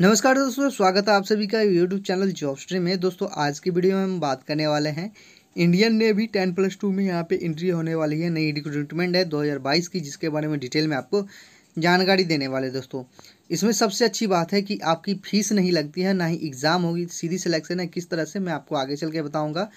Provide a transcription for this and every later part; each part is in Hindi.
नमस्कार दोस्तों स्वागत है आप सभी का यूट्यूब चैनल जॉब स्ट्रीम में दोस्तों आज की वीडियो में हम बात करने वाले हैं इंडियन ने भी टेन प्लस टू में यहाँ पे एंट्री होने वाली है नई रिक्रूटमेंट है 2022 की जिसके बारे में डिटेल में आपको जानकारी देने वाले दोस्तों इसमें सबसे अच्छी बात है कि आपकी फीस नहीं लगती है ना ही एग्ज़ाम होगी सीधी सिलेक्शन है किस तरह से मैं आपको आगे चल के बताऊँगा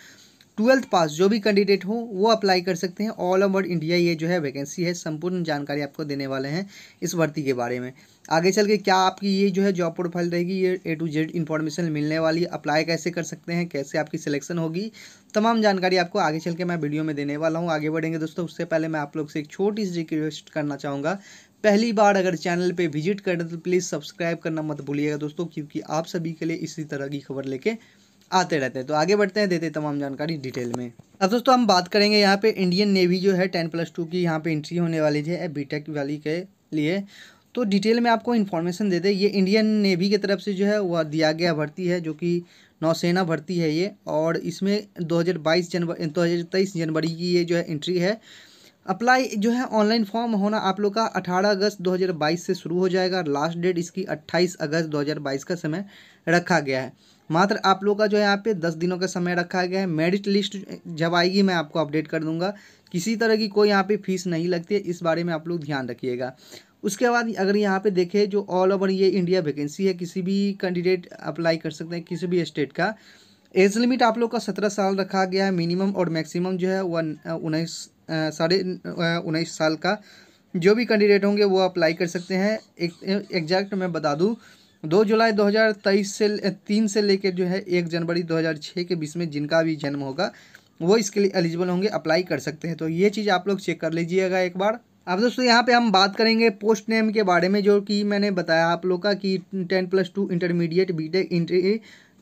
ट्वेल्थ पास जो भी कैंडिडेट हो वो अप्लाई कर सकते हैं ऑल ओवर इंडिया ये जो है वैकेंसी है संपूर्ण जानकारी आपको देने वाले हैं इस भर्ती के बारे में आगे चल के क्या आपकी ये जो है जॉब प्रोफाइल रहेगी ये ए टू जेड इन्फॉर्मेशन मिलने वाली अप्लाई कैसे कर सकते हैं कैसे आपकी सिलेक्शन होगी तमाम जानकारी आपको आगे चल के मैं वीडियो में देने वाला हूँ आगे बढ़ेंगे दोस्तों उससे पहले मैं आप लोग से एक छोटी सी रिक्वेस्ट करना चाहूँगा पहली बार अगर चैनल पर विजिट करें तो प्लीज़ सब्सक्राइब करना मत भूलिएगा दोस्तों क्योंकि आप सभी के लिए इसी तरह की खबर लेके आते रहते हैं तो आगे बढ़ते हैं देते तमाम जानकारी डिटेल में अब दोस्तों हम बात करेंगे यहाँ पे इंडियन नेवी जो है टेन प्लस टू की यहाँ पे एंट्री होने वाली है टेक वाली के लिए तो डिटेल में आपको इन्फॉर्मेशन दे दे ये इंडियन नेवी की तरफ से जो है वह दिया गया भर्ती है जो कि नौसेना भर्ती है ये और इसमें 2022 जनवरी दो जनवरी की ये जो है एंट्री है अप्लाई जो है ऑनलाइन फॉर्म होना आप लोग का 18 अगस्त 2022 से शुरू हो जाएगा लास्ट डेट इसकी 28 अगस्त 2022 का समय रखा गया है मात्र आप लोग का जो है यहाँ पे दस दिनों का समय रखा गया है मेरिट लिस्ट जब आएगी मैं आपको अपडेट कर दूंगा किसी तरह की कोई यहाँ पे फीस नहीं लगती है इस बारे में आप लोग ध्यान रखिएगा उसके बाद अगर यहाँ पे देखें जो ऑल ओवर ये इंडिया वैकेंसी है किसी भी कैंडिडेट अप्लाई कर सकते हैं किसी भी स्टेट का एज लिमिट आप लोग का सत्रह साल रखा गया है मिनिमम और मैक्सिमम जो है वह उन्नीस साढ़े उन्नीस साल का जो भी कैंडिडेट होंगे वो अप्लाई कर सकते हैं एग्जैक्ट मैं बता दूँ दो जुलाई 2023 से तीन से लेकर जो है एक जनवरी 2006 के बीच में जिनका भी जन्म होगा वो इसके लिए एलिजिबल होंगे अप्लाई कर सकते हैं तो ये चीज़ आप लोग चेक कर लीजिएगा एक बार अब दोस्तों यहाँ पे हम बात करेंगे पोस्ट नेम के बारे में जो कि मैंने बताया आप लोग का कि ten plus two intermediate B tech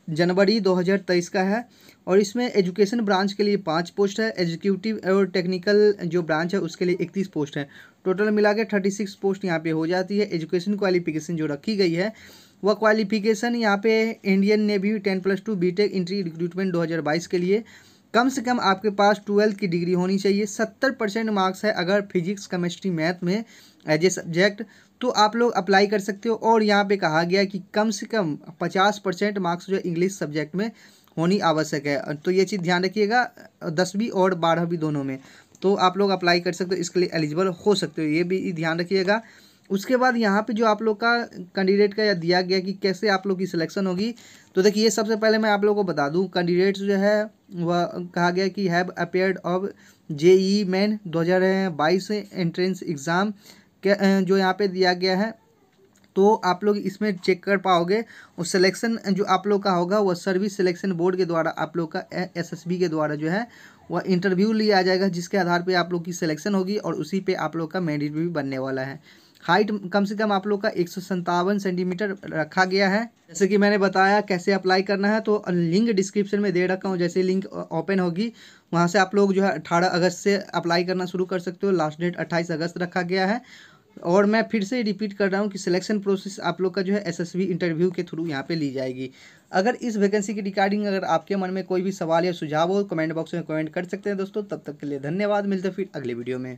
जनवरी 2023 का है और इसमें एजुकेशन ब्रांच के लिए पाँच पोस्ट है एग्जीक्यूटिव और टेक्निकल जो ब्रांच है उसके लिए इकतीस पोस्ट है टोटल मिला के थर्टी सिक्स पोस्ट यहाँ पे हो जाती है एजुकेशन क्वालिफिकेशन जो रखी गई है वह क्वालिफिकेशन यहाँ पे Indian navy ten plus two B tech entry recruitment दो हज़ार बाईस के लिए कम से कम आपके पास ट्वेल्थ की डिग्री होनी चाहिए सत्तर परसेंट मार्क्स है अगर फिजिक्स केमिस्ट्री मैथ में एज ए सब्जेक्ट तो आप लोग अप्लाई कर सकते हो और यहाँ पे कहा गया कि कम से कम पचास परसेंट मार्क्स जो इंग्लिश सब्जेक्ट में होनी आवश्यक है तो ये चीज़ ध्यान रखिएगा दसवीं और बारहवीं दोनों में तो आप लोग अप्लाई कर सकते हो इसके लिए एलिजिबल हो सकते हो ये भी ध्यान रखिएगा उसके बाद यहाँ पे जो आप लोग का कैंडिडेट का दिया गया कि कैसे आप लोग की सिलेक्शन होगी तो देखिए ये सबसे पहले मैं आप लोगों को बता दूँ कैंडिडेट्स जो है वह कहा गया कि have appeared of J E main दो हज़ार बाईस एंट्रेंस एग्ज़ाम जो यहाँ पे दिया गया है तो आप लोग इसमें चेक कर पाओगे और सिलेक्शन जो आप लोग का होगा वह सर्विस सिलेक्शन बोर्ड के द्वारा आप लोग का एसएसबी के द्वारा जो है वह इंटरव्यू लिया जाएगा जिसके आधार पे आप लोग की सिलेक्शन होगी और उसी पे आप लोग का मेडिट भी बनने वाला है हाइट कम से कम आप लोग का एक सेंटीमीटर रखा गया है जैसे कि मैंने बताया कैसे अप्लाई करना है तो लिंक डिस्क्रिप्शन में दे रखा हूँ जैसे लिंक ओपन होगी वहाँ से आप लोग जो है अठारह अगस्त से अप्लाई करना शुरू कर सकते हो लास्ट डेट अट्ठाईस अगस्त रखा गया है और मैं फिर से रिपीट कर रहा हूँ कि सिलेक्शन प्रोसेस आप लोग का जो है एसएसबी इंटरव्यू के थ्रू यहाँ पे ली जाएगी अगर इस वैकेंसी की रिकॉर्डिंग अगर आपके मन में कोई भी सवाल या सुझाव हो कमेंट बॉक्स में कमेंट कर सकते हैं दोस्तों तब तक के लिए धन्यवाद मिलते फिर अगले वीडियो में